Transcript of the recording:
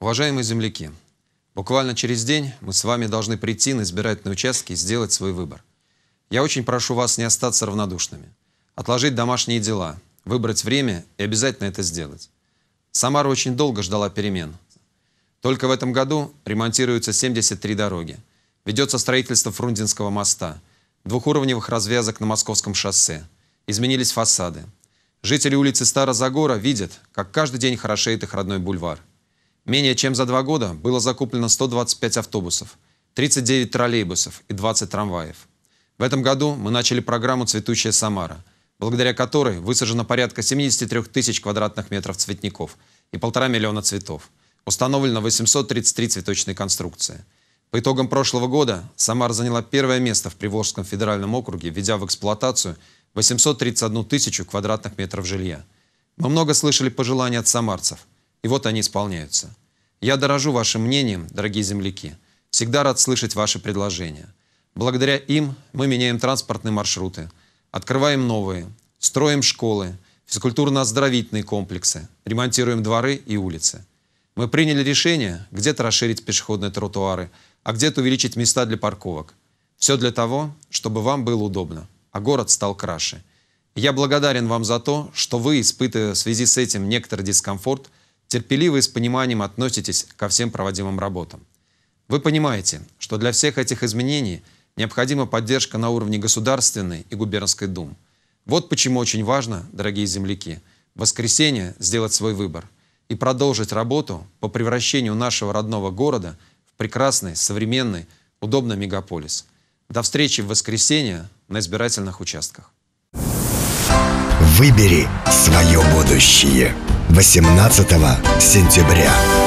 Уважаемые земляки, буквально через день мы с вами должны прийти на избирательные участки и сделать свой выбор. Я очень прошу вас не остаться равнодушными, отложить домашние дела, выбрать время и обязательно это сделать. Самара очень долго ждала перемен. Только в этом году ремонтируются 73 дороги. Ведется строительство Фрунзенского моста, двухуровневых развязок на Московском шоссе. Изменились фасады. Жители улицы Старозагора видят, как каждый день хорошеет их родной бульвар – Менее чем за два года было закуплено 125 автобусов, 39 троллейбусов и 20 трамваев. В этом году мы начали программу «Цветущая Самара», благодаря которой высажено порядка 73 тысяч квадратных метров цветников и полтора миллиона цветов. Установлено 833 цветочные конструкции. По итогам прошлого года Самара заняла первое место в Приволжском федеральном округе, введя в эксплуатацию 831 тысячу квадратных метров жилья. Мы много слышали пожеланий от самарцев, и вот они исполняются. Я дорожу вашим мнением, дорогие земляки. Всегда рад слышать ваши предложения. Благодаря им мы меняем транспортные маршруты, открываем новые, строим школы, физкультурно-оздоровительные комплексы, ремонтируем дворы и улицы. Мы приняли решение где-то расширить пешеходные тротуары, а где-то увеличить места для парковок. Все для того, чтобы вам было удобно, а город стал краше. Я благодарен вам за то, что вы, испытывая в связи с этим некоторый дискомфорт, терпеливо и с пониманием относитесь ко всем проводимым работам. Вы понимаете, что для всех этих изменений необходима поддержка на уровне государственной и губернской дум. Вот почему очень важно, дорогие земляки, в воскресенье сделать свой выбор и продолжить работу по превращению нашего родного города в прекрасный, современный, удобный мегаполис. До встречи в воскресенье на избирательных участках. Выбери свое будущее. 18 сентября.